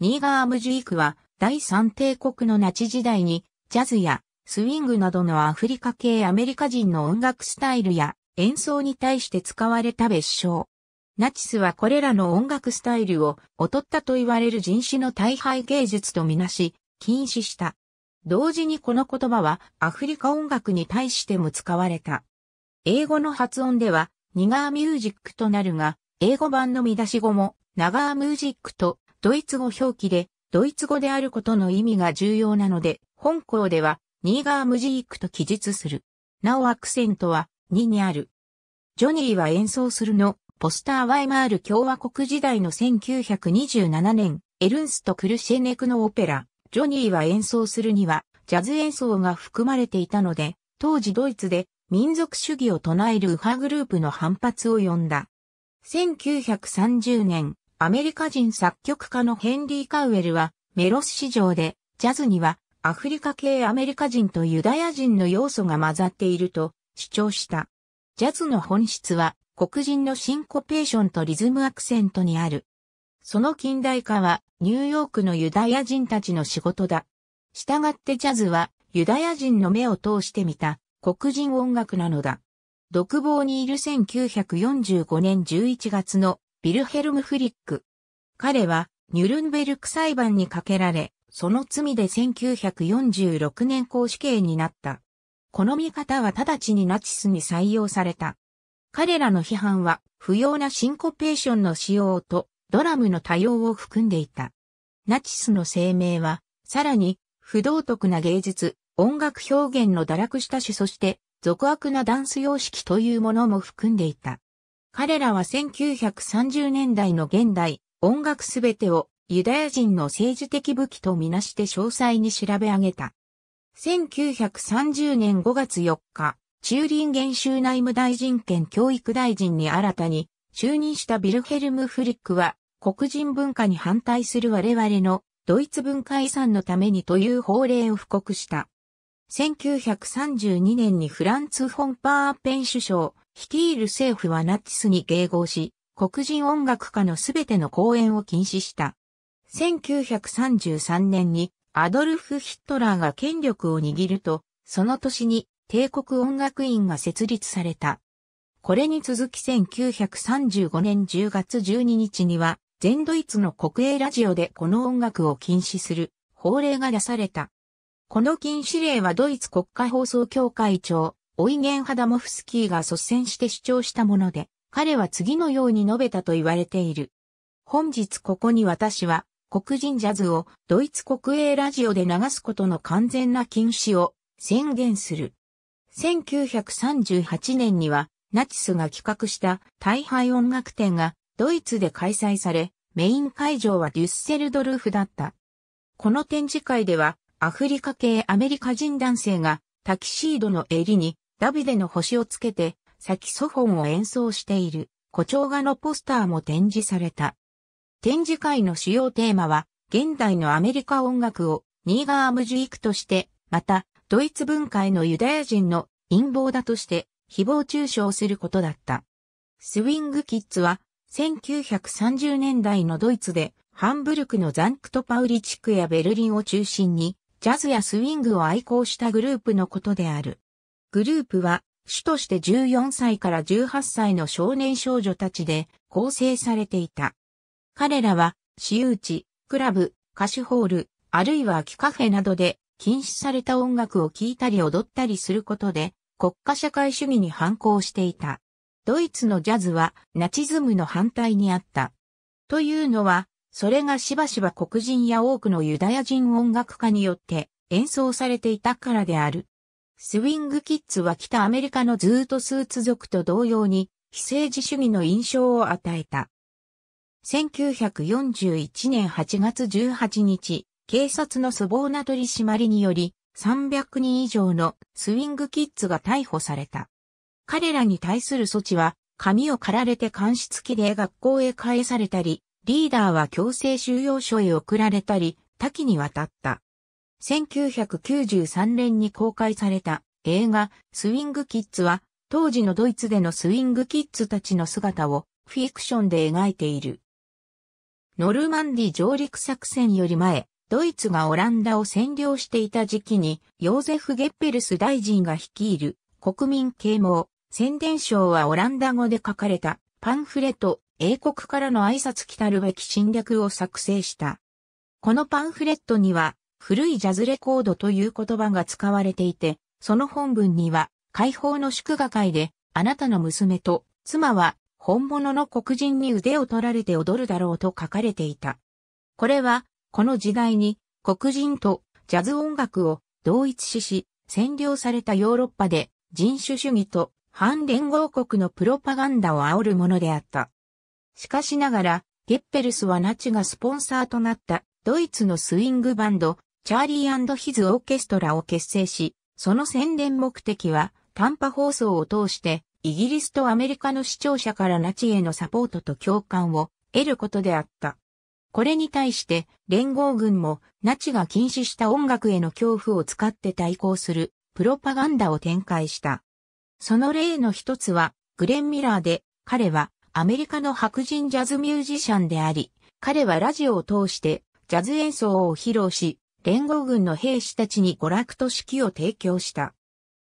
ニーガー・ムジュイクは第三帝国のナチ時代にジャズやスウィングなどのアフリカ系アメリカ人の音楽スタイルや演奏に対して使われた別称。ナチスはこれらの音楽スタイルを劣ったと言われる人種の大敗芸術とみなし、禁止した。同時にこの言葉はアフリカ音楽に対しても使われた。英語の発音ではニガーミュージックとなるが、英語版の見出し語もナガーミュージックとドイツ語表記で、ドイツ語であることの意味が重要なので、本校では、ニーガームジークと記述する。なおアクセントは、2にある。ジョニーは演奏するの、ポスター・ワイマール共和国時代の1927年、エルンスト・クルシェネクのオペラ、ジョニーは演奏するには、ジャズ演奏が含まれていたので、当時ドイツで民族主義を唱える右派グループの反発を呼んだ。1930年、アメリカ人作曲家のヘンリー・カウエルは、メロス市場で、ジャズには、アフリカ系アメリカ人とユダヤ人の要素が混ざっていると主張した。ジャズの本質は、黒人のシンコペーションとリズムアクセントにある。その近代化は、ニューヨークのユダヤ人たちの仕事だ。したがってジャズは、ユダヤ人の目を通して見た、黒人音楽なのだ。独房にいる1945年11月のビルヘルム・フリック。彼は、ニュルンベルク裁判にかけられ、その罪で1946年公死刑になった。この見方は直ちにナチスに採用された。彼らの批判は、不要なシンコペーションの使用と、ドラムの多様を含んでいた。ナチスの声明は、さらに、不道徳な芸術、音楽表現の堕落した種そして、俗悪なダンス様式というものも含んでいた。彼らは1930年代の現代、音楽すべてをユダヤ人の政治的武器とみなして詳細に調べ上げた。1930年5月4日、中林元州内務大臣兼教育大臣に新たに就任したビルヘルム・フリックは黒人文化に反対する我々のドイツ文化遺産のためにという法令を布告した。1932年にフランツ・フォン・パーペン首相、率いる政府はナチスに迎合し、黒人音楽家のすべての公演を禁止した。1933年にアドルフ・ヒットラーが権力を握ると、その年に帝国音楽院が設立された。これに続き1935年10月12日には、全ドイツの国営ラジオでこの音楽を禁止する法令が出された。この禁止令はドイツ国家放送協会長、オイゲン・ハダモフスキーが率先して主張したもので、彼は次のように述べたと言われている。本日ここに私は、黒人ジャズをドイツ国営ラジオで流すことの完全な禁止を宣言する。1938年にはナチスが企画した大敗音楽展がドイツで開催され、メイン会場はデュッセルドルフだった。この展示会ではアフリカ系アメリカ人男性がタキシードの襟にダビデの星をつけて、サキソフォンを演奏している、誇張画のポスターも展示された。展示会の主要テーマは、現代のアメリカ音楽を、ニーガームジークとして、また、ドイツ文化へのユダヤ人の陰謀だとして、誹謗中傷することだった。スウィングキッズは、1930年代のドイツで、ハンブルクのザンクトパウリ地区やベルリンを中心に、ジャズやスウィングを愛好したグループのことである。グループは、主として14歳から18歳の少年少女たちで構成されていた。彼らは、私有地、クラブ、歌手ホール、あるいは空きカフェなどで禁止された音楽を聴いたり踊ったりすることで、国家社会主義に反抗していた。ドイツのジャズはナチズムの反対にあった。というのは、それがしばしば黒人や多くのユダヤ人音楽家によって演奏されていたからである。スウィングキッズは北アメリカのズートスーツ族と同様に非政治主義の印象を与えた。1941年8月18日、警察の粗暴な取り締まりにより、300人以上のスウィングキッズが逮捕された。彼らに対する措置は、髪を刈られて監視付きで学校へ返されたり、リーダーは強制収容所へ送られたり、多岐にわたった。1993年に公開された映画スウィングキッズは当時のドイツでのスウィングキッズたちの姿をフィクションで描いている。ノルマンディ上陸作戦より前、ドイツがオランダを占領していた時期にヨーゼフ・ゲッペルス大臣が率いる国民啓蒙宣伝省はオランダ語で書かれたパンフレット英国からの挨拶来たるべき侵略を作成した。このパンフレットには古いジャズレコードという言葉が使われていて、その本文には、解放の祝賀会で、あなたの娘と妻は本物の黒人に腕を取られて踊るだろうと書かれていた。これは、この時代に黒人とジャズ音楽を同一視し、占領されたヨーロッパで人種主義と反連合国のプロパガンダを煽るものであった。しかしながら、ゲッペルスはナチがスポンサーとなったドイツのスイングバンド、チャーリーヒズ・オーケストラを結成し、その宣伝目的は、短波放送を通して、イギリスとアメリカの視聴者からナチへのサポートと共感を得ることであった。これに対して連合軍もナチが禁止した音楽への恐怖を使って対抗するプロパガンダを展開した。その例の一つはグレン・ミラーで彼はアメリカの白人ジャズミュージシャンであり、彼はラジオを通してジャズ演奏を披露し、連合軍の兵士たちに娯楽と指揮を提供した。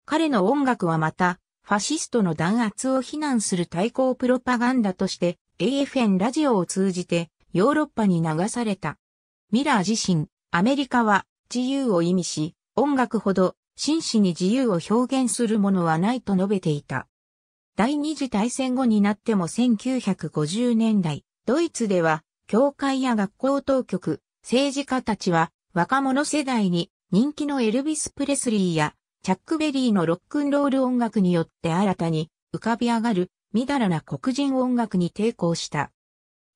彼の音楽はまた、ファシストの弾圧を非難する対抗プロパガンダとして、AFN ラジオを通じてヨーロッパに流された。ミラー自身、アメリカは自由を意味し、音楽ほど真摯に自由を表現するものはないと述べていた。第二次大戦後になっても1950年代、ドイツでは、教会や学校当局、政治家たちは若者世代に人気のエルビス・プレスリーやチャック・ベリーのロックンロール音楽によって新たに浮かび上がるみだらな黒人音楽に抵抗した。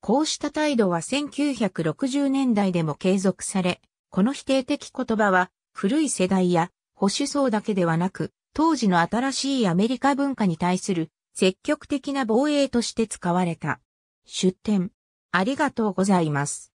こうした態度は1960年代でも継続され、この否定的言葉は古い世代や保守層だけではなく、当時の新しいアメリカ文化に対する積極的な防衛として使われた。出典。ありがとうございます。